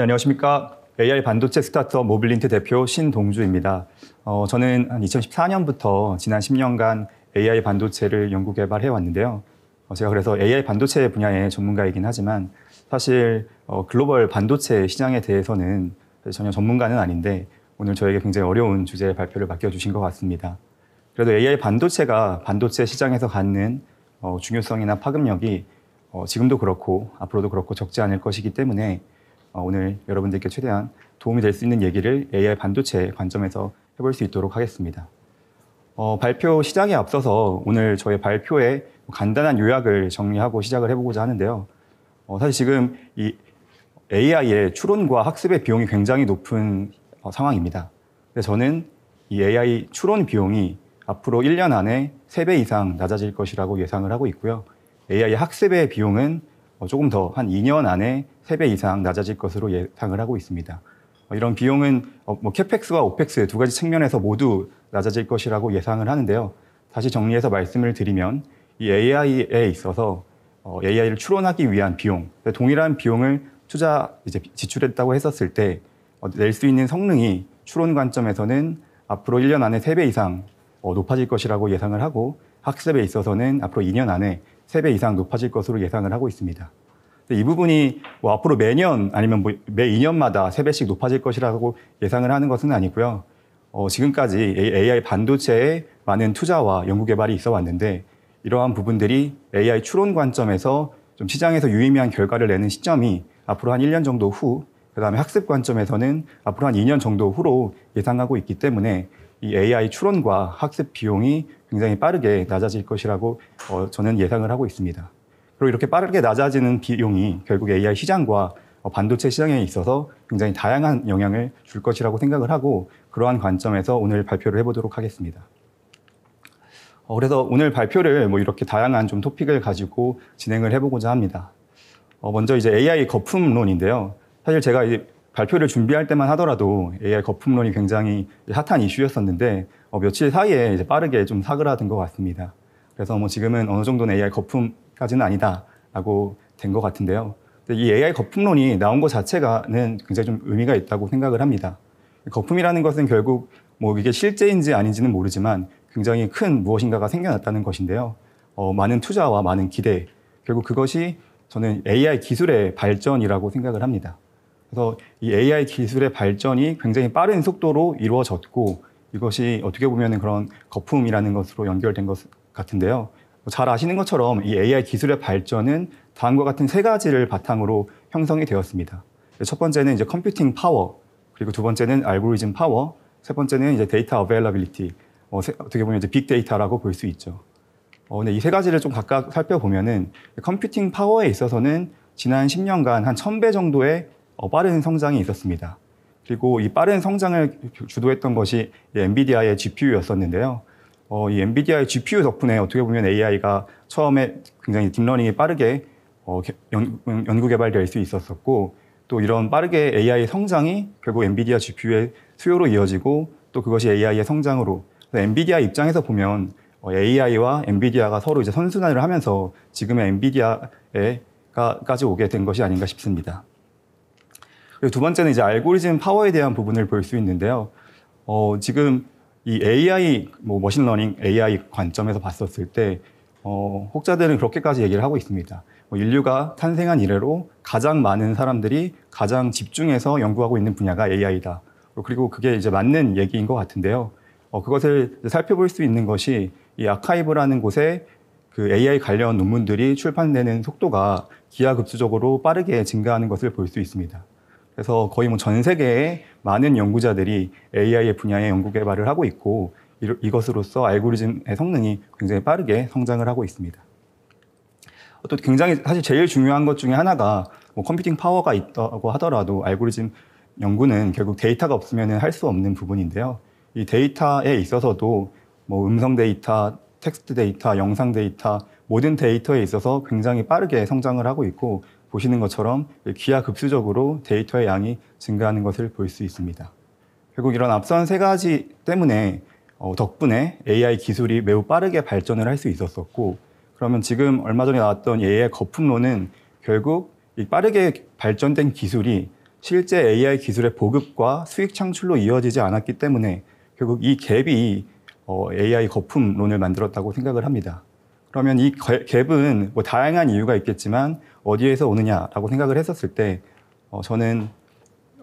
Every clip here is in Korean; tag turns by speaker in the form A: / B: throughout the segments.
A: 네, 안녕하십니까. AI 반도체 스타트업 모빌린트 대표 신동주입니다. 어, 저는 한 2014년부터 지난 10년간 AI 반도체를 연구 개발해 왔는데요. 어, 제가 그래서 AI 반도체 분야의 전문가이긴 하지만 사실 어, 글로벌 반도체 시장에 대해서는 전혀 전문가는 아닌데 오늘 저에게 굉장히 어려운 주제의 발표를 맡겨주신 것 같습니다. 그래도 AI 반도체가 반도체 시장에서 갖는 어, 중요성이나 파급력이 어, 지금도 그렇고 앞으로도 그렇고 적지 않을 것이기 때문에 어, 오늘 여러분들께 최대한 도움이 될 수 있는 얘기를 AI 반도체 관점에서 해볼 수 있도록 하겠습니다. 어, 발표 시작에 앞서서 오늘 저의 발표에 간단한 요약을 정리하고 시작을 해보고자 하는데요. 어, 사실 지금 이 AI의 추론과 학습의 비용이 굉장히 높은 어, 상황입니다. 근데 저는 이 AI 추론 비용이 앞으로 1년 안에 3배 이상 낮아질 것이라고 예상을 하고 있고요. AI 학습의 비용은 어, 조금 더 한 2년 안에 3배 이상 낮아질 것으로 예상을 하고 있습니다. 뭐 이런 비용은 어, 뭐 캐펙스와 오펙스 두 가지 측면에서 모두 낮아질 것이라고 예상을 하는데요. 다시 정리해서 말씀을 드리면 이 AI에 있어서 어, AI를 추론하기 위한 비용, 동일한 비용을 투자 이제 지출했다고 했었을 때 낼수 어, 있는 성능이 추론 관점에서는 앞으로 1년 안에 3배 이상 높아질 것이라고 예상을 하고 학습에 있어서는 앞으로 2년 안에 3배 이상 높아질 것으로 예상을 하고 있습니다. 이 부분이 뭐 앞으로 매년 아니면 뭐 매 2년마다 3배씩 높아질 것이라고 예상을 하는 것은 아니고요. 어, 지금까지 AI 반도체에 많은 투자와 연구 개발이 있어 왔는데 이러한 부분들이 AI 추론 관점에서 좀 시장에서 유의미한 결과를 내는 시점이 앞으로 한 1년 정도 후, 그 다음에 학습 관점에서는 앞으로 한 2년 정도 후로 예상하고 있기 때문에 이 AI 추론과 학습 비용이 굉장히 빠르게 낮아질 것이라고 어, 저는 예상을 하고 있습니다. 그리고 이렇게 빠르게 낮아지는 비용이 결국 AI 시장과 어, 반도체 시장에 있어서 굉장히 다양한 영향을 줄 것이라고 생각을 하고 그러한 관점에서 오늘 발표를 해보도록 하겠습니다. 어, 그래서 오늘 발표를 뭐 이렇게 다양한 좀 토픽을 가지고 진행을 해보고자 합니다. 어, 먼저 이제 AI 거품론인데요. 사실 제가 이제 발표를 준비할 때만 하더라도 AI 거품론이 굉장히 핫한 이슈였었는데 며칠 사이에 이제 빠르게 좀 사그라든 것 같습니다. 그래서 뭐 지금은 어느 정도는 AI 거품 까지는 아니다라고 된 것 같은데요. 이 AI 거품론이 나온 것 자체가는 굉장히 좀 의미가 있다고 생각을 합니다. 거품이라는 것은 결국 뭐 이게 실제인지 아닌지는 모르지만 굉장히 큰 무엇인가가 생겨났다는 것인데요. 어, 많은 투자와 많은 기대, 결국 그것이 저는 AI 기술의 발전이라고 생각을 합니다. 그래서 이 AI 기술의 발전이 굉장히 빠른 속도로 이루어졌고 이것이 어떻게 보면 그런 거품이라는 것으로 연결된 것 같은데요. 잘 아시는 것처럼 이 AI 기술의 발전은 다음과 같은 세 가지를 바탕으로 형성이 되었습니다. 첫 번째는 이제 컴퓨팅 파워, 그리고 두 번째는 알고리즘 파워, 세 번째는 이제 데이터 어베일러빌리티, 어, 어떻게 보면 이제 빅데이터라고 볼 수 있죠. 어, 근데 이 세 가지를 좀 각각 살펴보면은 컴퓨팅 파워에 있어서는 지난 10년간 한 1000배 정도의 어, 빠른 성장이 있었습니다. 그리고 이 빠른 성장을 주도했던 것이 엔비디아의 GPU였었는데요. 어, 이 엔비디아의 GPU 덕분에 어떻게 보면 AI가 처음에 굉장히 딥러닝이 빠르게 어, 연, 연구 개발될 수 있었었고 또 이런 빠르게 AI의 성장이 결국 엔비디아 GPU의 수요로 이어지고 또 그것이 AI의 성장으로 엔비디아 입장에서 보면 AI와 어, 엔비디아가 서로 이제 선순환을 하면서 지금의 엔비디아에까지 오게 된 것이 아닌가 싶습니다. 그리고 두 번째는 이제 알고리즘 파워에 대한 부분을 볼 수 있는데요. 어, 지금 이 AI, 뭐 머신러닝 AI 관점에서 봤었을 때 어, 혹자들은 그렇게까지 얘기를 하고 있습니다. 뭐 인류가 탄생한 이래로 가장 많은 사람들이 가장 집중해서 연구하고 있는 분야가 AI다. 그리고 그게 이제 맞는 얘기인 것 같은데요. 어, 그것을 살펴볼 수 있는 것이 이 아카이브라는 곳에 그 AI 관련 논문들이 출판되는 속도가 기하급수적으로 빠르게 증가하는 것을 볼 수 있습니다. 그래서 거의 뭐 전세계에 많은 연구자들이 AI의 분야에 연구 개발을 하고 있고 이것으로써 알고리즘의 성능이 굉장히 빠르게 성장을 하고 있습니다. 또 굉장히 사실 제일 중요한 것 중에 하나가 뭐 컴퓨팅 파워가 있다고 하더라도 알고리즘 연구는 결국 데이터가 없으면 할 수 없는 부분인데요. 이 데이터에 있어서도 뭐 음성 데이터, 텍스트 데이터, 영상 데이터 모든 데이터에 있어서 굉장히 빠르게 성장을 하고 있고 보시는 것처럼 기하급수적으로 데이터의 양이 증가하는 것을 볼 수 있습니다. 결국 이런 앞선 세 가지 때문에 어, 덕분에 AI 기술이 매우 빠르게 발전을 할 수 있었었고 그러면 지금 얼마 전에 나왔던 AI 거품론은 결국 이 빠르게 발전된 기술이 실제 AI 기술의 보급과 수익 창출로 이어지지 않았기 때문에 결국 이 갭이 AI 어, 거품론을 만들었다고 생각을 합니다. 그러면 이 갭은 뭐 다양한 이유가 있겠지만 어디에서 오느냐라고 생각을 했었을 때 어, 저는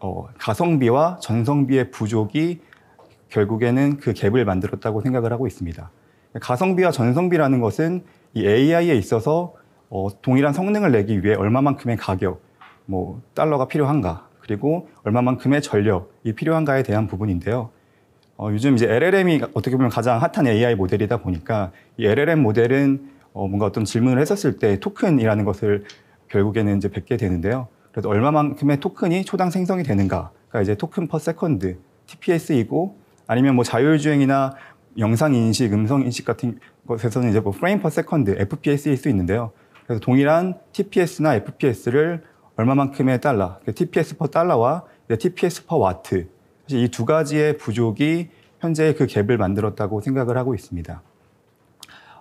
A: 어, 가성비와 전성비의 부족이 결국에는 그 갭을 만들었다고 생각을 하고 있습니다. 가성비와 전성비라는 것은 이 AI에 있어서 어, 동일한 성능을 내기 위해 얼마만큼의 가격, 뭐 달러가 필요한가, 그리고 얼마만큼의 전력이 필요한가에 대한 부분인데요. 어, 요즘 이제 LLM이 어떻게 보면 가장 핫한 AI 모델이다 보니까 이 LLM 모델은 어, 뭔가 어떤 질문을 했었을 때 토큰이라는 것을 결국에는 이제 뵙게 되는데요. 그래서 얼마만큼의 토큰이 초당 생성이 되는가. 그러니까 이제 토큰 퍼 세컨드, TPS이고 아니면 뭐 자율주행이나 영상 인식, 음성 인식 같은 것에서는 이제 뭐 프레임 퍼 세컨드, FPS일 수 있는데요. 그래서 동일한 TPS나 FPS를 얼마만큼의 달러, 그러니까 TPS 퍼 달러와 TPS 퍼 와트 사실 이두 가지의 부족이 현재의 그 갭을 만들었다고 생각을 하고 있습니다.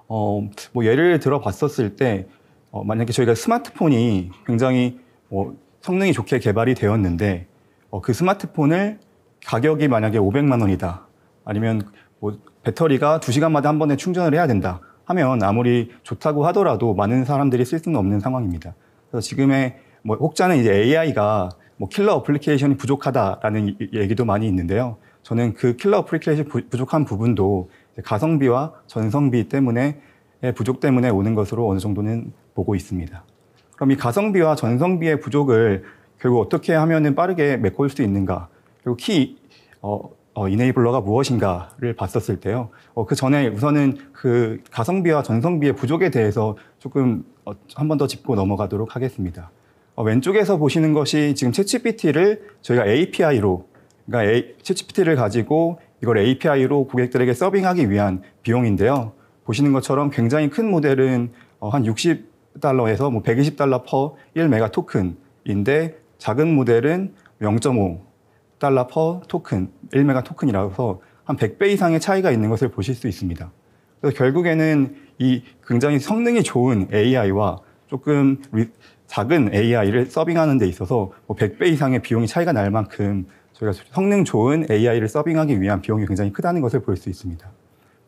A: 어, 뭐 예를 들어 봤었을 때 어, 만약에 저희가 스마트폰이 굉장히 뭐 성능이 좋게 개발이 되었는데 어, 그 스마트폰을 가격이 만약에 500만 원이다 아니면 뭐 배터리가 2시간마다 한 번에 충전을 해야 된다 하면 아무리 좋다고 하더라도 많은 사람들이 쓸 수는 없는 상황입니다. 그래서 지금의 뭐 혹자는 이제 AI가 뭐 킬러 어플리케이션이 부족하다라는 얘기도 많이 있는데요. 저는 그 킬러 어플리케이션 부족한 부분도 가성비와 전성비 때문에 부족 때문에 오는 것으로 어느 정도는 보고 있습니다. 그럼 이 가성비와 전성비의 부족을 결국 어떻게 하면 빠르게 메꿀 수 있는가? 그리고 키 어, 어, 이네이블러가 무엇인가를 봤었을 때요. 어, 그 전에 우선은 그 가성비와 전성비의 부족에 대해서 조금 어, 한번 더 짚고 넘어가도록 하겠습니다. 어, 왼쪽에서 보시는 것이 지금 챗GPT를 저희가 API로 그러니까 챗GPT를 가지고 이걸 API로 고객들에게 서빙하기 위한 비용인데요. 보시는 것처럼 굉장히 큰 모델은 어, 한 60달러에서 뭐 120달러 퍼 1메가 토큰인데 작은 모델은 0.5달러 퍼 토큰, 1메가 토큰이라서 한 100배 이상의 차이가 있는 것을 보실 수 있습니다. 그래서 결국에는 이 굉장히 성능이 좋은 AI와 조금 작은 AI를 서빙하는 데 있어서 뭐 100배 이상의 비용이 차이가 날 만큼 저희가 성능 좋은 AI를 서빙하기 위한 비용이 굉장히 크다는 것을 볼 수 있습니다.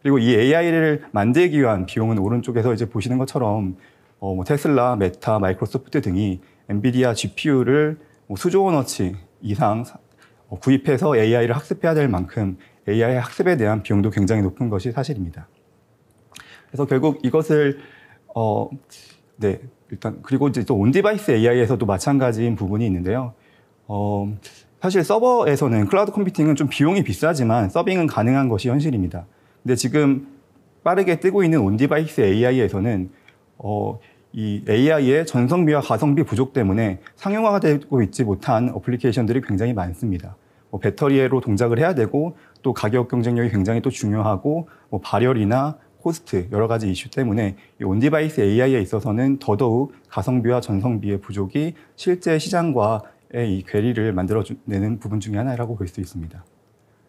A: 그리고 이 AI를 만들기 위한 비용은 오른쪽에서 이제 보시는 것처럼 어, 뭐 테슬라, 메타, 마이크로소프트 등이 엔비디아 GPU를 뭐 수조 원어치 이상 어, 구입해서 AI를 학습해야 될 만큼 AI 학습에 대한 비용도 굉장히 높은 것이 사실입니다. 그래서 결국 이것을 어, 네, 일단 그리고 이제 또 온디바이스 AI에서도 마찬가지인 부분이 있는데요. 어, 사실 서버에서는 클라우드 컴퓨팅은 좀 비용이 비싸지만 서빙은 가능한 것이 현실입니다. 근데 지금 빠르게 뜨고 있는 온디바이스 AI에서는 어, 이 AI의 전성비와 가성비 부족 때문에 상용화가 되고 있지 못한 어플리케이션들이 굉장히 많습니다. 뭐 배터리로 동작을 해야 되고 또 가격 경쟁력이 굉장히 또 중요하고 뭐 발열이나 호스트 여러 가지 이슈 때문에 온디바이스 AI에 있어서는 더더욱 가성비와 전성비의 부족이 실제 시장과의 이 괴리를 만들어내는 부분 중의 하나라고 볼 수 있습니다.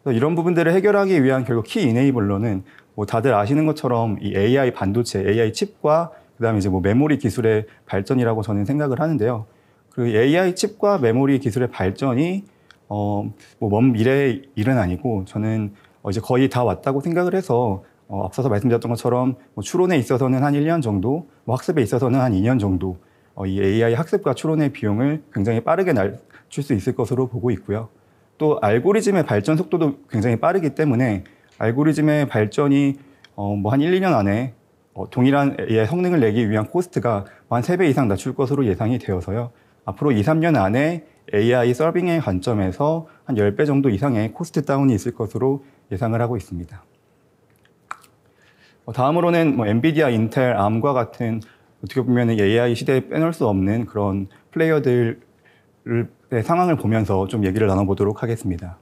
A: 이런 부분들을 해결하기 위한 결국 키 이네이블러는 뭐 다들 아시는 것처럼 이 AI 반도체, AI 칩과 그다음에 이제 뭐 메모리 기술의 발전이라고 저는 생각을 하는데요. 그 AI 칩과 메모리 기술의 발전이 어뭐먼 미래의 일은 아니고 저는 어 이제 거의 다 왔다고 생각을 해서 어, 앞서서 말씀드렸던 것처럼 뭐 추론에 있어서는 한 1년 정도, 뭐 학습에 있어서는 한 2년 정도 어, 이 AI 학습과 추론의 비용을 굉장히 빠르게 낮출 수 있을 것으로 보고 있고요. 또 알고리즘의 발전 속도도 굉장히 빠르기 때문에 알고리즘의 발전이 어, 뭐한 1, 2년 안에 어, 동일한 AI 성능을 내기 위한 코스트가 뭐한 3배 이상 낮출 것으로 예상이 되어서요. 앞으로 2, 3년 안에 AI 서빙의 관점에서 한 10배 정도 이상의 코스트 다운이 있을 것으로 예상을 하고 있습니다. 어, 다음으로는 뭐 엔비디아, 인텔, 암과 같은 어떻게 보면 AI 시대에 빼놓을 수 없는 그런 플레이어들의 상황을 보면서 좀 얘기를 나눠보도록 하겠습니다.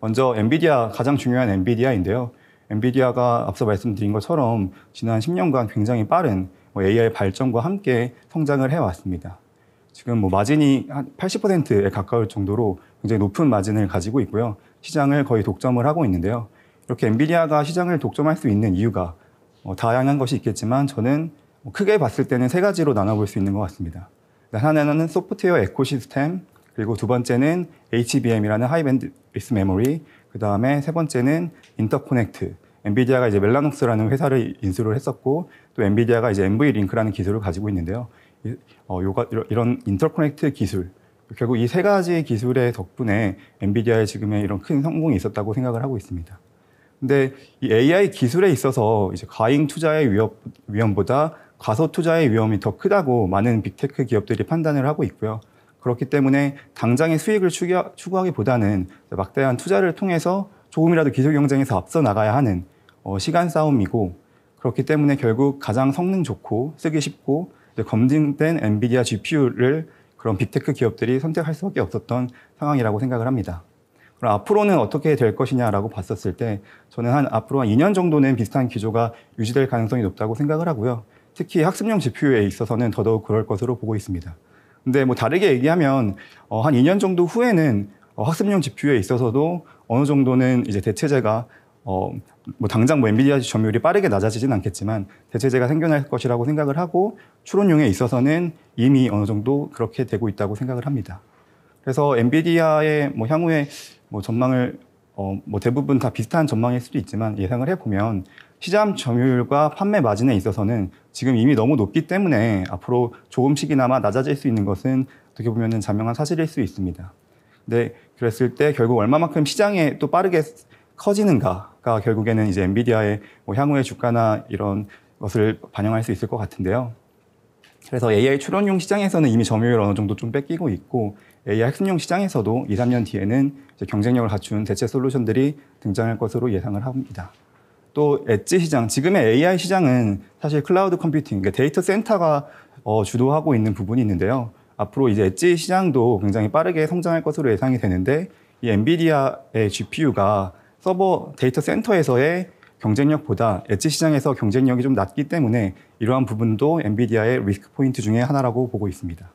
A: 먼저 엔비디아, 가장 중요한 엔비디아인데요. 엔비디아가 앞서 말씀드린 것처럼 지난 10년간 굉장히 빠른 AI 뭐 발전과 함께 성장을 해왔습니다. 지금 뭐 마진이 한 80%에 가까울 정도로 굉장히 높은 마진을 가지고 있고요. 시장을 거의 독점을 하고 있는데요. 이렇게 엔비디아가 시장을 독점할 수 있는 이유가 어, 다양한 것이 있겠지만 저는 뭐 크게 봤을 때는 세 가지로 나눠볼 수 있는 것 같습니다. 네, 하나는 소프트웨어 에코시스템, 그리고 두 번째는 HBM이라는 하이밴드리스 메모리, 그 다음에 세 번째는 인터코넥트. 엔비디아가 이제 멜라녹스라는 회사를 인수를 했었고 또 엔비디아가 이제 MV 링크라는 기술을 가지고 있는데요. 어, 요가, 이런 인터코넥트 기술 결국 이 세 가지 기술의 덕분에 엔비디아의 지금의 이런 큰 성공이 있었다고 생각을 하고 있습니다. 근데 이 AI 기술에 있어서 이제 과잉 투자의 위험 위험보다 과소 투자의 위험이 더 크다고 많은 빅테크 기업들이 판단을 하고 있고요. 그렇기 때문에 당장의 수익을 추구하기보다는 막대한 투자를 통해서 조금이라도 기술 경쟁에서 앞서 나가야 하는 어, 시간 싸움이고 그렇기 때문에 결국 가장 성능 좋고 쓰기 쉽고 검증된 엔비디아 GPU를 그런 빅테크 기업들이 선택할 수밖에 없었던 상황이라고 생각을 합니다. 그럼 앞으로는 어떻게 될 것이냐라고 봤었을 때 저는 한 앞으로 한 2년 정도는 비슷한 기조가 유지될 가능성이 높다고 생각을 하고요. 특히 학습용 지표에 있어서는 더더욱 그럴 것으로 보고 있습니다. 근데 뭐 다르게 얘기하면 어, 한 2년 정도 후에는 어, 학습용 지표에 있어서도 어느 정도는 이제 대체제가 어, 뭐 당장 뭐 엔비디아 점유율이 빠르게 낮아지진 않겠지만 대체제가 생겨날 것이라고 생각을 하고 추론용에 있어서는 이미 어느 정도 그렇게 되고 있다고 생각을 합니다. 그래서 엔비디아의 뭐 향후에 뭐 전망을 어, 뭐 대부분 다 비슷한 전망일 수도 있지만 예상을 해보면 시장 점유율과 판매 마진에 있어서는 지금 이미 너무 높기 때문에 앞으로 조금씩이나마 낮아질 수 있는 것은 어떻게 보면 자명한 사실일 수 있습니다. 근데 그랬을 때 결국 얼마만큼 시장에 또 빠르게 커지는가가 결국에는 이제 엔비디아의 뭐 향후의 주가나 이런 것을 반영할 수 있을 것 같은데요. 그래서 AI 출원용 시장에서는 이미 점유율 어느 정도 좀 뺏기고 있고 AI 학습용 시장에서도 2, 3년 뒤에는 경쟁력을 갖춘 대체 솔루션들이 등장할 것으로 예상을 합니다. 또 엣지 시장, 지금의 AI 시장은 사실 클라우드 컴퓨팅, 그러니까 데이터 센터가 어, 주도하고 있는 부분이 있는데요. 앞으로 이제 엣지 시장도 굉장히 빠르게 성장할 것으로 예상이 되는데 이 엔비디아의 GPU가 서버 데이터 센터에서의 경쟁력보다 엣지 시장에서 경쟁력이 좀 낮기 때문에 이러한 부분도 엔비디아의 리스크 포인트 중에 하나라고 보고 있습니다.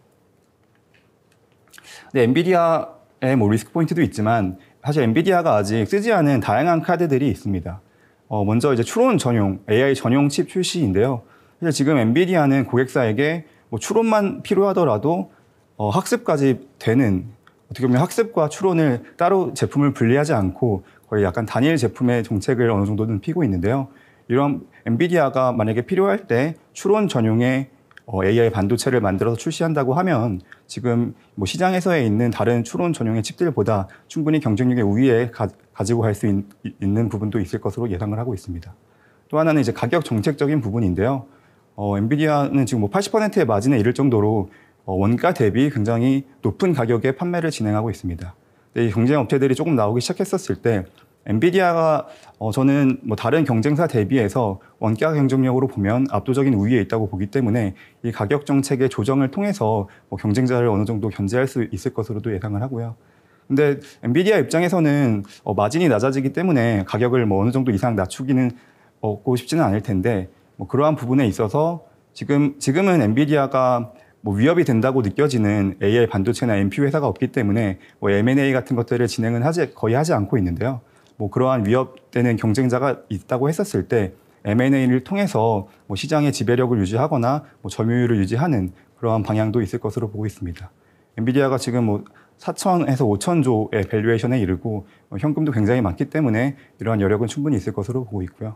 A: 근데 네, 엔비디아의 뭐 리스크 포인트도 있지만 사실 엔비디아가 아직 쓰지 않은 다양한 카드들이 있습니다. 어, 먼저 이제 추론 전용 AI 전용 칩 출시인데요. 사실 지금 엔비디아는 고객사에게 뭐 추론만 필요하더라도 어, 학습까지 되는 어떻게 보면 학습과 추론을 따로 제품을 분리하지 않고 거의 약간 단일 제품의 정책을 어느 정도는 피고 있는데요. 이런 엔비디아가 만약에 필요할 때 추론 전용의 AI 어, 반도체를 만들어서 출시한다고 하면 지금 뭐 시장에서에 있는 다른 추론 전용의 칩들보다 충분히 경쟁력의 우위에 가, 지고 갈 수 있는 부분도 있을 것으로 예상을 하고 있습니다. 또 하나는 이제 가격 정책적인 부분인데요. 어, 엔비디아는 지금 뭐 80%의 마진에 이를 정도로 어, 원가 대비 굉장히 높은 가격에 판매를 진행하고 있습니다. 근데 이 경쟁 업체들이 조금 나오기 시작했었을 때 엔비디아가 어, 저는 뭐 다른 경쟁사 대비해서 원가 경쟁력으로 보면 압도적인 우위에 있다고 보기 때문에 이 가격 정책의 조정을 통해서 뭐 경쟁자를 어느 정도 견제할 수 있을 것으로도 예상을 하고요. 근데 엔비디아 입장에서는 어, 마진이 낮아지기 때문에 가격을 뭐 어느 정도 이상 낮추기는 얻고 싶지는 않을 텐데 뭐 그러한 부분에 있어서 지금 지금은 엔비디아가 뭐 위협이 된다고 느껴지는 AI 반도체나 NPU 회사가 없기 때문에 뭐 M&A 같은 것들을 진행은 하지 거의 하지 않고 있는데요. 뭐 그러한 위협되는 경쟁자가 있다고 했었을 때 M&A를 통해서 뭐 시장의 지배력을 유지하거나 뭐 점유율을 유지하는 그러한 방향도 있을 것으로 보고 있습니다. 엔비디아가 지금 뭐 4천에서 5천조의 밸류에이션에 이르고 뭐 현금도 굉장히 많기 때문에 이러한 여력은 충분히 있을 것으로 보고 있고요.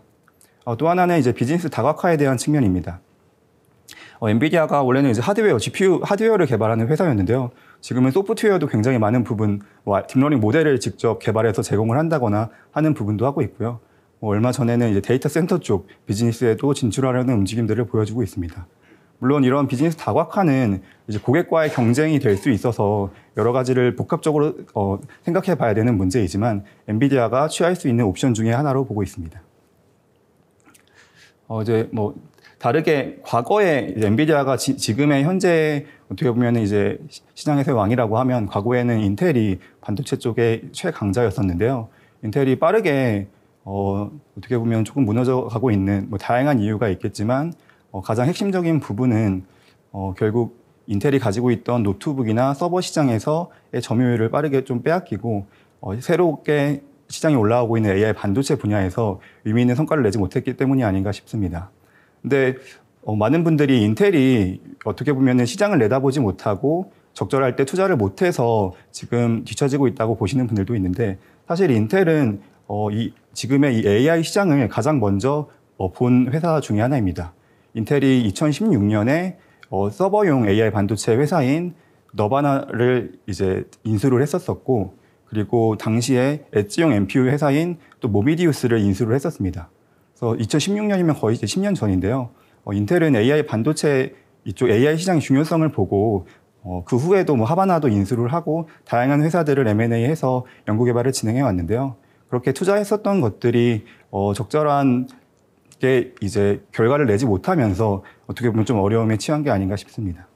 A: 어, 또 하나는 이제 비즈니스 다각화에 대한 측면입니다. 어, 엔비디아가 원래는 이제 하드웨어, GPU 하드웨어를 개발하는 회사였는데요. 지금은 소프트웨어도 굉장히 많은 부분 딥러닝 모델을 직접 개발해서 제공을 한다거나 하는 부분도 하고 있고요. 뭐 얼마 전에는 이제 데이터 센터 쪽 비즈니스에도 진출하려는 움직임들을 보여주고 있습니다. 물론 이런 비즈니스 다각화는 이제 고객과의 경쟁이 될 수 있어서 여러 가지를 복합적으로 어, 생각해 봐야 되는 문제이지만 엔비디아가 취할 수 있는 옵션 중에 하나로 보고 있습니다. 어, 이제 뭐 다르게 과거에 엔비디아가 지, 금의 현재 어떻게 보면 이제 시장에서의 왕이라고 하면 과거에는 인텔이 반도체 쪽의 최강자였었는데요. 인텔이 빠르게 어, 어떻게 보면 조금 무너져 가고 있는 뭐 다양한 이유가 있겠지만 어, 가장 핵심적인 부분은 어, 결국 인텔이 가지고 있던 노트북이나 서버 시장에서의 점유율을 빠르게 좀 빼앗기고 어, 새롭게 시장이 올라오고 있는 AI 반도체 분야에서 의미 있는 성과를 내지 못했기 때문이 아닌가 싶습니다. 근데 어, 많은 분들이 인텔이 어떻게 보면 시장을 내다보지 못하고 적절할 때 투자를 못해서 지금 뒤처지고 있다고 보시는 분들도 있는데 사실 인텔은 어, 이, 지금의 이 AI 시장을 가장 먼저 어, 본 회사 중의 하나입니다. 인텔이 2016년에 어, 서버용 AI 반도체 회사인 너바나를 이제 인수를 했었었고 그리고 당시에 엣지용 MPU 회사인 또 모비디우스를 인수를 했었습니다. 그래서 2016년이면 거의 이제 10년 전인데요. 어, 인텔은 AI 반도체 이쪽 AI 시장의 중요성을 보고 어, 그 후에도 뭐 하바나도 인수를 하고 다양한 회사들을 M&A해서 연구 개발을 진행해 왔는데요. 그렇게 투자했었던 것들이 어, 적절한 게 이제 결과를 내지 못하면서 어떻게 보면 좀 어려움에 취한 게 아닌가 싶습니다.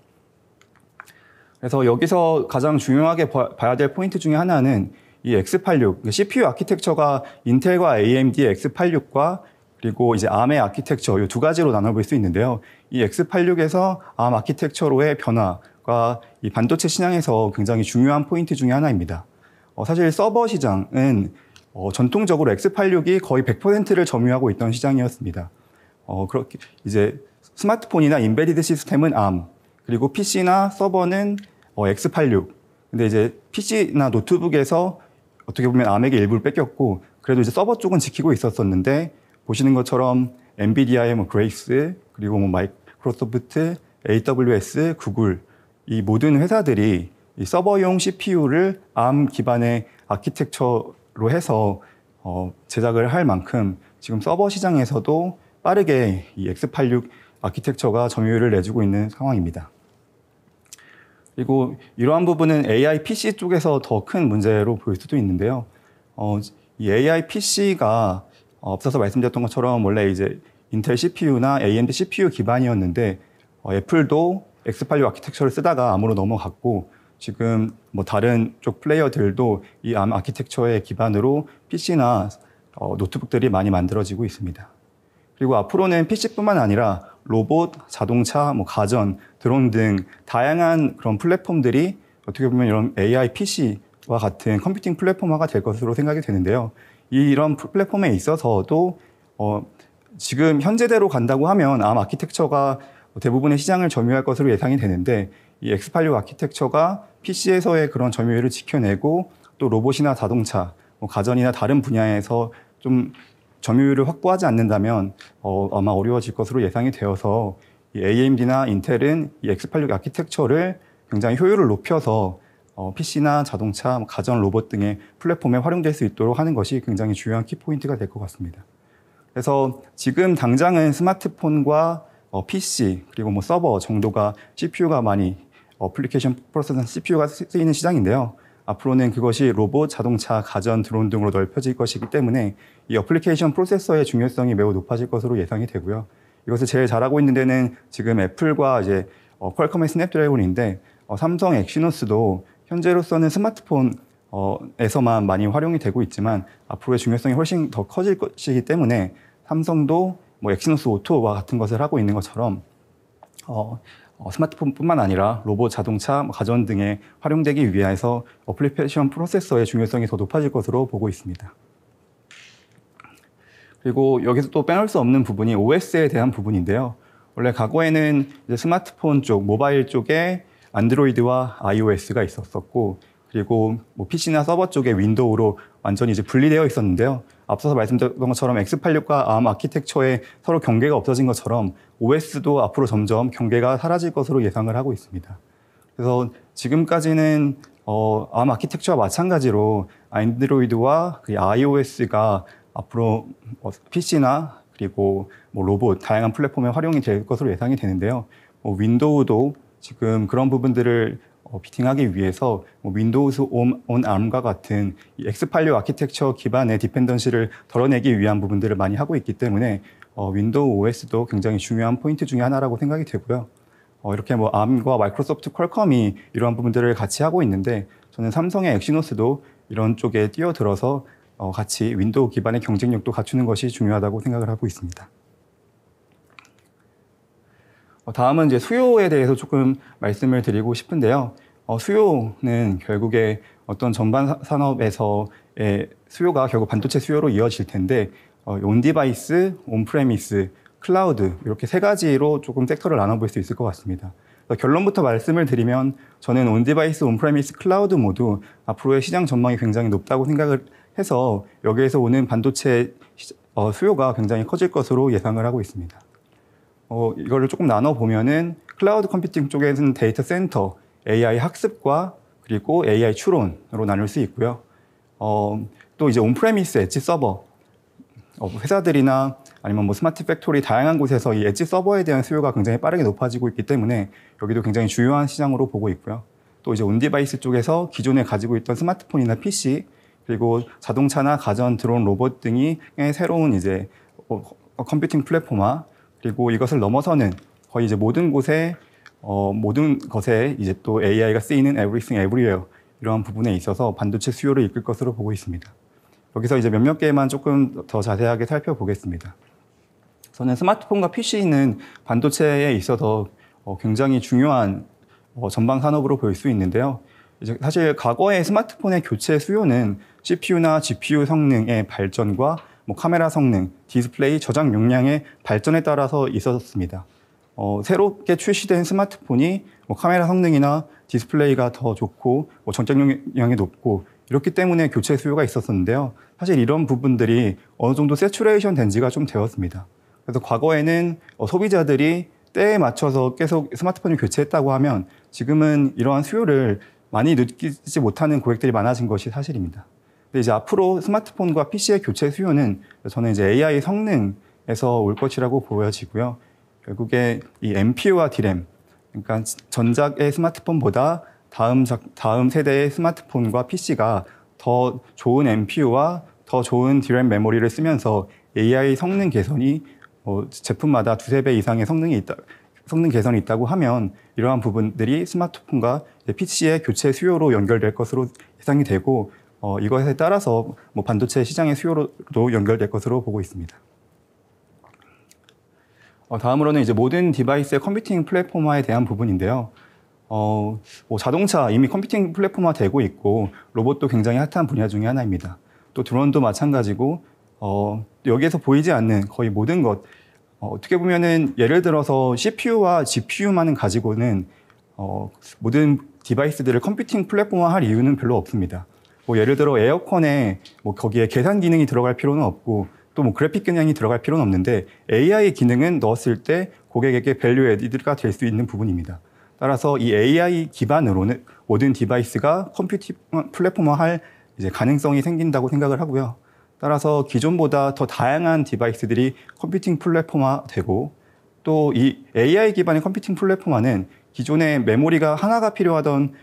A: 그래서 여기서 가장 중요하게 봐야 될 포인트 중에 하나는 이 x86, 그러니까 CPU 아키텍처가 인텔과 AMD의 x86과 그리고 이제 암의 아키텍처 이 두 가지로 나눠볼 수 있는데요. 이 X86에서 암 아키텍처로의 변화가 이 반도체 신장에서 굉장히 중요한 포인트 중의 하나입니다. 어, 사실 서버 시장은 어, 전통적으로 X86이 거의 100%를 점유하고 있던 시장이었습니다. 어, 그렇게 이제 스마트폰이나 인베디드 시스템은 암, 그리고 PC나 서버는 어, X86. 근데 이제 PC나 노트북에서 어떻게 보면 암에게 일부를 뺏겼고, 그래도 이제 서버 쪽은 지키고 있었었는데, 보시는 것처럼 엔비디아의 뭐 그레이스 그리고 뭐 마이크로소프트, AWS, 구글 이 모든 회사들이 이 서버용 CPU를 ARM 기반의 아키텍처로 해서 어, 제작을 할 만큼 지금 서버 시장에서도 빠르게 이 X86 아키텍처가 점유율을 내주고 있는 상황입니다. 그리고 이러한 부분은 AI PC 쪽에서 더 큰 문제로 보일 수도 있는데요. 어, 이 AI PC가 어, 앞서서 말씀드렸던 것처럼 원래 이제 인텔 CPU나 AMD CPU 기반이었는데 어, 애플도 X86 아키텍처를 쓰다가 암으로 넘어갔고 지금 뭐 다른 쪽 플레이어들도 이 암 아키텍처의 기반으로 PC나 어, 노트북들이 많이 만들어지고 있습니다. 그리고 앞으로는 PC뿐만 아니라 로봇, 자동차, 뭐 가전, 드론 등 다양한 그런 플랫폼들이 어떻게 보면 이런 AI PC와 같은 컴퓨팅 플랫폼화가 될 것으로 생각이 되는데요. 이런 플랫폼에 있어서도 어, 지금 현재대로 간다고 하면 암 아키텍처가 대부분의 시장을 점유할 것으로 예상이 되는데 이 X86 아키텍처가 PC에서의 그런 점유율을 지켜내고 또 로봇이나 자동차, 뭐 가전이나 다른 분야에서 좀 점유율을 확보하지 않는다면 어, 아마 어려워질 것으로 예상이 되어서 이 AMD나 인텔은 이 X86 아키텍처를 굉장히 효율을 높여서 PC나 어, 자동차, 뭐 가전 로봇 등의 플랫폼에 활용될 수 있도록 하는 것이 굉장히 중요한 키포인트가 될 것 같습니다. 그래서 지금 당장은 스마트폰과 PC 어, 그리고 뭐 서버 정도가 CPU가 많이 어플리케이션 프로세서 CPU가 쓰이는 시장인데요. 앞으로는 그것이 로봇, 자동차, 가전, 드론 등으로 넓혀질 것이기 때문에 이 어플리케이션 프로세서의 중요성이 매우 높아질 것으로 예상이 되고요. 이것을 제일 잘하고 있는 데는 지금 애플과 이제 어, 퀄컴의 스냅드래곤인데 삼성 엑시노스도 현재로서는 스마트폰에서만 많이 활용이 되고 있지만 앞으로의 중요성이 훨씬 더 커질 것이기 때문에 삼성도 뭐 엑시노스 오토와 같은 것을 하고 있는 것처럼 어, 어 스마트폰뿐만 아니라 로봇, 자동차, 뭐 가전 등에 활용되기 위해서 어플리케이션 프로세서의 중요성이 더 높아질 것으로 보고 있습니다. 그리고 여기서 또 빼놓을 수 없는 부분이 OS에 대한 부분인데요. 원래 과거에는 스마트폰 쪽, 모바일 쪽에 안드로이드와 iOS가 있었었고 그리고 뭐 PC나 서버 쪽에 윈도우로 완전히 이제 분리되어 있었는데요. 앞서서 말씀드렸던 것처럼 X86과 ARM 아키텍처에 서로 경계가 없어진 것처럼 OS도 앞으로 점점 경계가 사라질 것으로 예상을 하고 있습니다. 그래서 지금까지는 어, ARM 아키텍처와 마찬가지로 안드로이드와 그 iOS가 앞으로 PC나 뭐 그리고 뭐 로봇 다양한 플랫폼에 활용이 될 것으로 예상이 되는데요. 뭐 윈도우도 지금 그런 부분들을 어, 피팅하기 위해서 뭐 윈도우스 온, 온 ARM과 같은 이엑스팔리 아키텍처 기반의 디펜던시를 덜어내기 위한 부분들을 많이 하고 있기 때문에 어, 윈도우 OS도 굉장히 중요한 포인트 중의 하나라고 생각이 되고요. 어, 이렇게 뭐 ARM과 마이크로소프트 퀄컴이 이러한 부분들을 같이 하고 있는데 저는 삼성의 엑시노스도 이런 쪽에 뛰어들어서 어, 같이 윈도우 기반의 경쟁력도 갖추는 것이 중요하다고 생각을 하고 있습니다. 어, 다음은 이제 수요에 대해서 조금 말씀을 드리고 싶은데요. 어, 수요는 결국에 어떤 전반 산업에서의 수요가 결국 반도체 수요로 이어질 텐데 어, 온 디바이스, 온 프레미스, 클라우드 이렇게 세 가지로 조금 섹터를 나눠볼 수 있을 것 같습니다. 결론부터 말씀을 드리면 저는 온 디바이스, 온 프레미스, 클라우드 모두 앞으로의 시장 전망이 굉장히 높다고 생각을 해서 여기에서 오는 반도체 수요가 굉장히 커질 것으로 예상을 하고 있습니다. 어, 이거를 조금 나눠 보면은 클라우드 컴퓨팅 쪽에는 데이터 센터, AI 학습과 그리고 AI 추론으로 나눌 수 있고요. 어, 또 이제 온프레미스 엣지 서버 어, 회사들이나 아니면 뭐 스마트 팩토리 다양한 곳에서 이 엣지 서버에 대한 수요가 굉장히 빠르게 높아지고 있기 때문에 여기도 굉장히 중요한 시장으로 보고 있고요. 또 이제 온디바이스 쪽에서 기존에 가지고 있던 스마트폰이나 PC 그리고 자동차나 가전, 드론, 로봇 등이 새로운 이제 어, 컴퓨팅 플랫폼화 그리고 이것을 넘어서는 거의 이제 모든 곳에 어, 모든 것에 이제 또 AI가 쓰이는 everything everywhere 이러한 부분에 있어서 반도체 수요를 이끌 것으로 보고 있습니다. 여기서 이제 몇몇 개만 조금 더 자세하게 살펴보겠습니다. 저는 스마트폰과 PC는 반도체에 있어서 어, 굉장히 중요한 어, 전방 산업으로 볼 수 있는데요. 이제 사실 과거의 스마트폰의 교체 수요는 CPU나 GPU 성능의 발전과 뭐 카메라 성능, 디스플레이, 저장 용량의 발전에 따라서 있었습니다. 어, 새롭게 출시된 스마트폰이 뭐 카메라 성능이나 디스플레이가 더 좋고 뭐 전장 용량이 높고 이렇기 때문에 교체 수요가 있었었는데요. 사실 이런 부분들이 어느 정도 세츄레이션 된 지가 좀 되었습니다. 그래서 과거에는 어, 소비자들이 때에 맞춰서 계속 스마트폰을 교체했다고 하면 지금은 이러한 수요를 많이 느끼지 못하는 고객들이 많아진 것이 사실입니다. 근데 이제 앞으로 스마트폰과 PC의 교체 수요는 저는 이제 AI 성능에서 올 것이라고 보여지고요. 결국에 이 MPU와 DRAM, 그러니까 전작의 스마트폰보다 다음, 작, 다음 세대의 스마트폰과 PC가 더 좋은 MPU와 더 좋은 DRAM 메모리를 쓰면서 AI 성능 개선이 뭐 제품마다 두세 배 이상의 성능이 있다, 성능 개선이 있다고 하면 이러한 부분들이 스마트폰과 PC의 교체 수요로 연결될 것으로 예상이 되고 어, 이것에 따라서 뭐 반도체 시장의 수요로도 연결될 것으로 보고 있습니다. 어, 다음으로는 이제 모든 디바이스의 컴퓨팅 플랫폼화에 대한 부분인데요. 어, 뭐 자동차 이미 컴퓨팅 플랫폼화 되고 있고 로봇도 굉장히 핫한 분야 중의 하나입니다. 또 드론도 마찬가지고 어, 여기에서 보이지 않는 거의 모든 것 어, 어떻게 보면은 예를 들어서 CPU와 GPU만은 가지고는 어, 모든 디바이스들을 컴퓨팅 플랫폼화할 이유는 별로 없습니다. 뭐 예를 들어 에어컨에 뭐 거기에 계산 기능이 들어갈 필요는 없고 또뭐 그래픽 기능이 들어갈 필요는 없는데 AI 기능은 넣었을 때 고객에게 밸류 에디드가 될 수 있는 부분입니다. 따라서 이 AI 기반으로는 모든 디바이스가 컴퓨팅 플랫폼화할 이제 가능성이 생긴다고 생각을 하고요. 따라서 기존보다 더 다양한 디바이스들이 컴퓨팅 플랫폼화되고 또 이 AI 기반의 컴퓨팅 플랫폼화는 기존의 메모리가 하나가 필요하던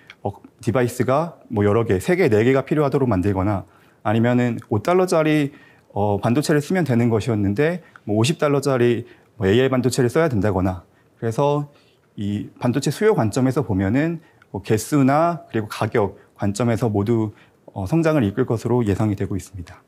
A: 디바이스가 뭐 여러 개, 세 개, 네 개가 필요하도록 만들거나 아니면은 5달러짜리 어, 반도체를 쓰면 되는 것이었는데 뭐 50달러짜리 뭐 AI 반도체를 써야 된다거나 그래서 이 반도체 수요 관점에서 보면은 뭐 개수나 그리고 가격 관점에서 모두 어, 성장을 이끌 것으로 예상이 되고 있습니다.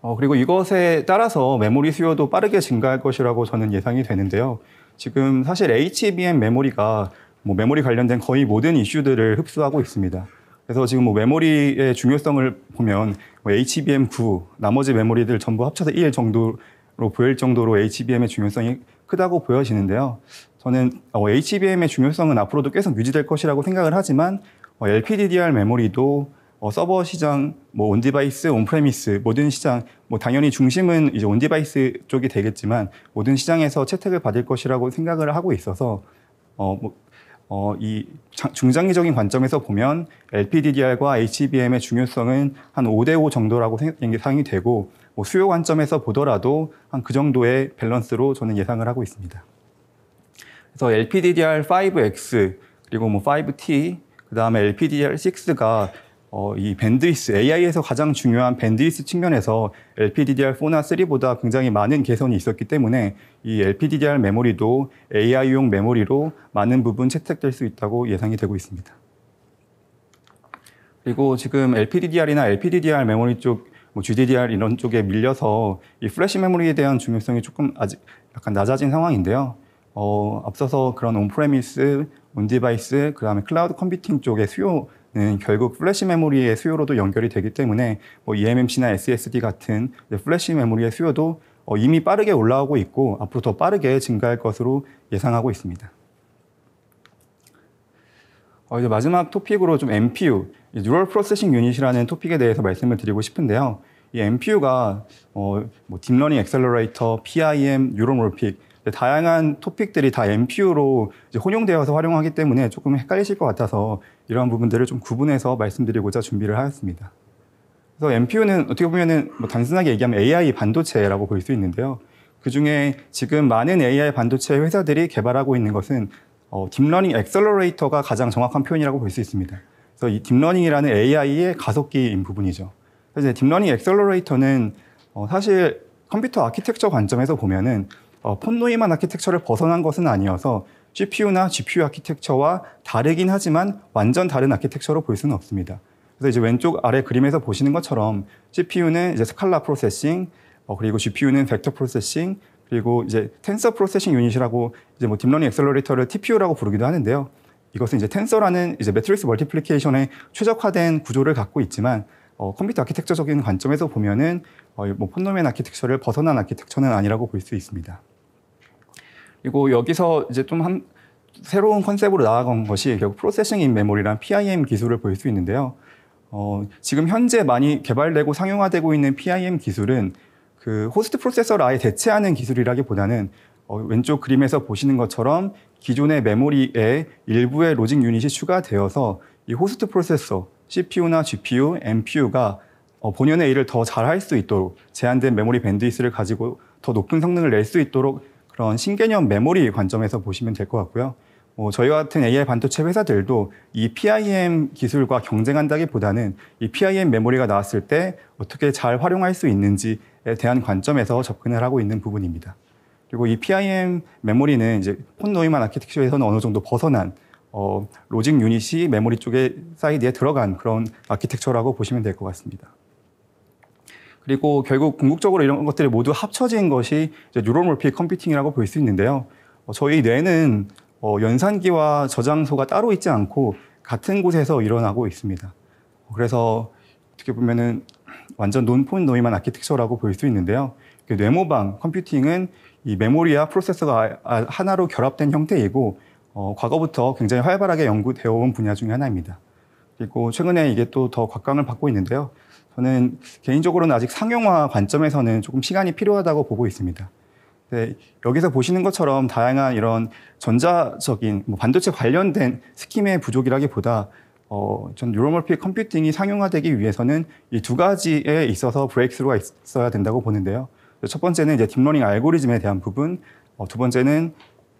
A: 어, 그리고 이것에 따라서 메모리 수요도 빠르게 증가할 것이라고 저는 예상이 되는데요. 지금 사실 HBM 메모리가 뭐 메모리 관련된 거의 모든 이슈들을 흡수하고 있습니다. 그래서 지금 뭐 메모리의 중요성을 보면 뭐 HBM9 나머지 메모리들 전부 합쳐서 1 정도로 보일 정도로 HBM의 중요성이 크다고 보여지는데요. 저는 어, HBM의 중요성은 앞으로도 계속 유지될 것이라고 생각을 하지만 어, LPDDR 메모리도 어, 서버 시장, 뭐 온디바이스, 온프레미스 모든 시장, 뭐 당연히 중심은 이제 온디바이스 쪽이 되겠지만 모든 시장에서 채택을 받을 것이라고 생각을 하고 있어서 어, 뭐, 어, 이 중장기적인 관점에서 보면 LPDDR과 HBM의 중요성은 한 5대5 정도라고 예상이 되고 뭐 수요 관점에서 보더라도 한 그 정도의 밸런스로 저는 예상을 하고 있습니다. 그래서 LPDDR5X 그리고 뭐 5T 그 다음에 LPDDR6가 어, 이 밴드위스, AI에서 가장 중요한 밴드위스 측면에서 LPDDR4나 3보다 굉장히 많은 개선이 있었기 때문에 이 LPDDR 메모리도 AI용 메모리로 많은 부분 채택될 수 있다고 예상이 되고 있습니다. 그리고 지금 LPDDR이나 LPDDR 메모리 쪽, 뭐 GDDR 이런 쪽에 밀려서 이 플래시 메모리에 대한 중요성이 조금 아직 약간 낮아진 상황인데요. 어, 앞서서 그런 온프레미스, 온디바이스, 그 다음에 클라우드 컴퓨팅 쪽의 수요 는 결국 플래시 메모리의 수요로도 연결이 되기 때문에 뭐 eMMC나 SSD e 같은 플래시 메모리의 수요도 어, 이미 빠르게 올라오고 있고 앞으로 더 빠르게 증가할 것으로 예상하고 있습니다. 어, 이제 마지막 토픽으로 좀 MPU, 뉴럴 프로세싱 유닛이라는 토픽에 대해서 말씀을 드리고 싶은데요. 이 MPU가 어, 뭐 딥러닝 엑셀러레이터, PIM, 뉴로몰픽 네, 다양한 토픽들이 다 MPU로 혼용되어서 활용하기 때문에 조금 헷갈리실 것 같아서 이러한 부분들을 좀 구분해서 말씀드리고자 준비를 하였습니다. 그래서 MPU는 어떻게 보면은 뭐 단순하게 얘기하면 AI 반도체라고 볼 수 있는데요. 그 중에 지금 많은 AI 반도체 회사들이 개발하고 있는 것은 어, 딥러닝 엑셀러레이터가 가장 정확한 표현이라고 볼 수 있습니다. 그래서 이 딥러닝이라는 AI의 가속기인 부분이죠. 사실 딥러닝 엑셀러레이터는 어, 사실 컴퓨터 아키텍처 관점에서 보면은 어, 폰 노이만 아키텍처를 벗어난 것은 아니어서 CPU나 GPU 아키텍처와 다르긴 하지만 완전 다른 아키텍처로 볼 수는 없습니다. 그래서 이제 왼쪽 아래 그림에서 보시는 것처럼 CPU는 이제 스칼라 프로세싱, 어, 그리고 GPU는 벡터 프로세싱, 그리고 이제 텐서 프로세싱 유닛이라고 이제 뭐 딥러닝 엑셀러레이터를 TPU라고 부르기도 하는데요. 이것은 이제 텐서라는 이제 매트릭스 멀티플리케이션에 최적화된 구조를 갖고 있지만 어, 컴퓨터 아키텍처적인 관점에서 보면은 어, 뭐 폰노멘 아키텍처를 벗어난 아키텍처는 아니라고 볼 수 있습니다. 그리고 여기서 이제 좀 한 새로운 컨셉으로 나아간 것이 결국 프로세싱 인 메모리란 PIM 기술을 보일 수 있는데요. 어, 지금 현재 많이 개발되고 상용화되고 있는 PIM 기술은 그 호스트 프로세서를 아예 대체하는 기술이라기보다는 어, 왼쪽 그림에서 보시는 것처럼 기존의 메모리에 일부의 로직 유닛이 추가되어서 이 호스트 프로세서 CPU나 GPU, MPU가 어, 본연의 일을 더잘할수 있도록 제한된 메모리 밴드위스를 가지고 더 높은 성능을 낼 수 있도록 그런 신개념 메모리 관점에서 보시면 될 것 같고요. 뭐 저희와 같은 AI 반도체 회사들도 이 PIM 기술과 경쟁한다기보다는 이 PIM 메모리가 나왔을 때 어떻게 잘 활용할 수 있는지에 대한 관점에서 접근을 하고 있는 부분입니다. 그리고 이 PIM 메모리는 이제 폰 노이만 아키텍처에서는 어느 정도 벗어난 어, 로직 유닛이 메모리 쪽에 사이드에 들어간 그런 아키텍처라고 보시면 될 것 같습니다. 그리고 결국 궁극적으로 이런 것들이 모두 합쳐진 것이 이제 뉴로몰피 컴퓨팅이라고 볼 수 있는데요. 어, 저희 뇌는 어, 연산기와 저장소가 따로 있지 않고 같은 곳에서 일어나고 있습니다. 어, 그래서 어떻게 보면은 완전 논폰 노이만 아키텍처라고 볼 수 있는데요. 그 뇌모방 컴퓨팅은 이 메모리와 프로세서가 하나로 결합된 형태이고 어, 과거부터 굉장히 활발하게 연구되어 온 분야 중의 하나입니다. 그리고 최근에 이게 또더각광을 받고 있는데요. 저는 개인적으로는 아직 상용화 관점에서는 조금 시간이 필요하다고 보고 있습니다. 네, 여기서 보시는 것처럼 다양한 이런 전자적인 뭐 반도체 관련된 스킴의 부족이라기보다 어, 전뉴로멀피 컴퓨팅이 상용화되기 위해서는 이 두 가지에 있어서 브레이크스루가 있어야 된다고 보는데요. 첫 번째는 이제 딥러닝 알고리즘에 대한 부분, 어, 두 번째는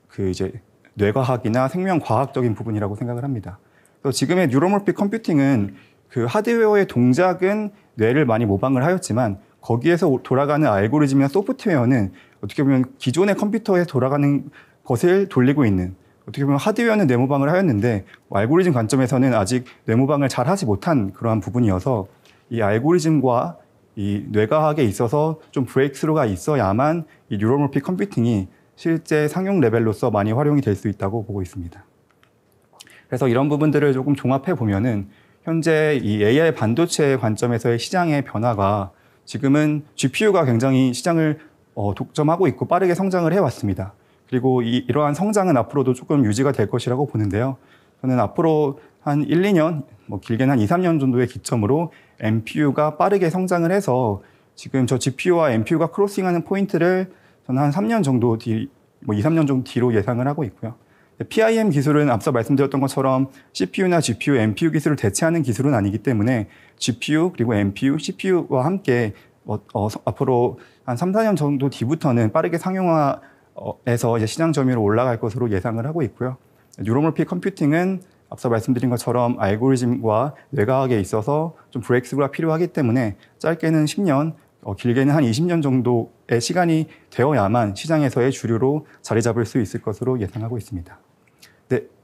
A: 그 이제 뇌과학이나 생명과학적인 부분이라고 생각을 합니다. 그 지금의 뉴로멀피 컴퓨팅은 그 하드웨어의 동작은 뇌를 많이 모방을 하였지만 거기에서 돌아가는 알고리즘이나 소프트웨어는 어떻게 보면 기존의 컴퓨터에 돌아가는 것을 돌리고 있는 어떻게 보면 하드웨어는 뇌모방을 하였는데 알고리즘 관점에서는 아직 뇌모방을 잘 하지 못한 그러한 부분이어서 이 알고리즘과 이 뇌과학에 있어서 좀 브레이크스루가 있어야만 이 뉴로모피 컴퓨팅이 실제 상용 레벨로서 많이 활용이 될 수 있다고 보고 있습니다. 그래서 이런 부분들을 조금 종합해 보면은 현재 이 AI 반도체 관점에서의 시장의 변화가 지금은 GPU가 굉장히 시장을 어, 독점하고 있고 빠르게 성장을 해왔습니다. 그리고 이, 이러한 성장은 앞으로도 조금 유지가 될 것이라고 보는데요. 저는 앞으로 한 1, 2년, 뭐 길게는 한 2, 3년 정도의 기점으로 MPU가 빠르게 성장을 해서 지금 저 GPU와 MPU가 크로싱하는 포인트를 저는 한 3년 정도 뒤, 뭐 2, 3년 정도 뒤로 예상을 하고 있고요. PIM 기술은 앞서 말씀드렸던 것처럼 CPU나 GPU, MPU 기술을 대체하는 기술은 아니기 때문에 GPU 그리고 MPU, CPU와 함께 뭐, 어, 어, 앞으로 한 3, 4년 정도 뒤부터는 빠르게 상용화에서 이제 시장 점유로 올라갈 것으로 예상을 하고 있고요. 뉴로몰피 컴퓨팅은 앞서 말씀드린 것처럼 알고리즘과 뇌과학에 있어서 좀브레이크스가 필요하기 때문에 짧게는 10년, 어, 길게는 한 20년 정도의 시간이 되어야만 시장에서의 주류로 자리 잡을 수 있을 것으로 예상하고 있습니다.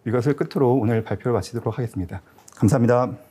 A: 이것을 끝으로 오늘 발표를 마치도록 하겠습니다. 감사합니다.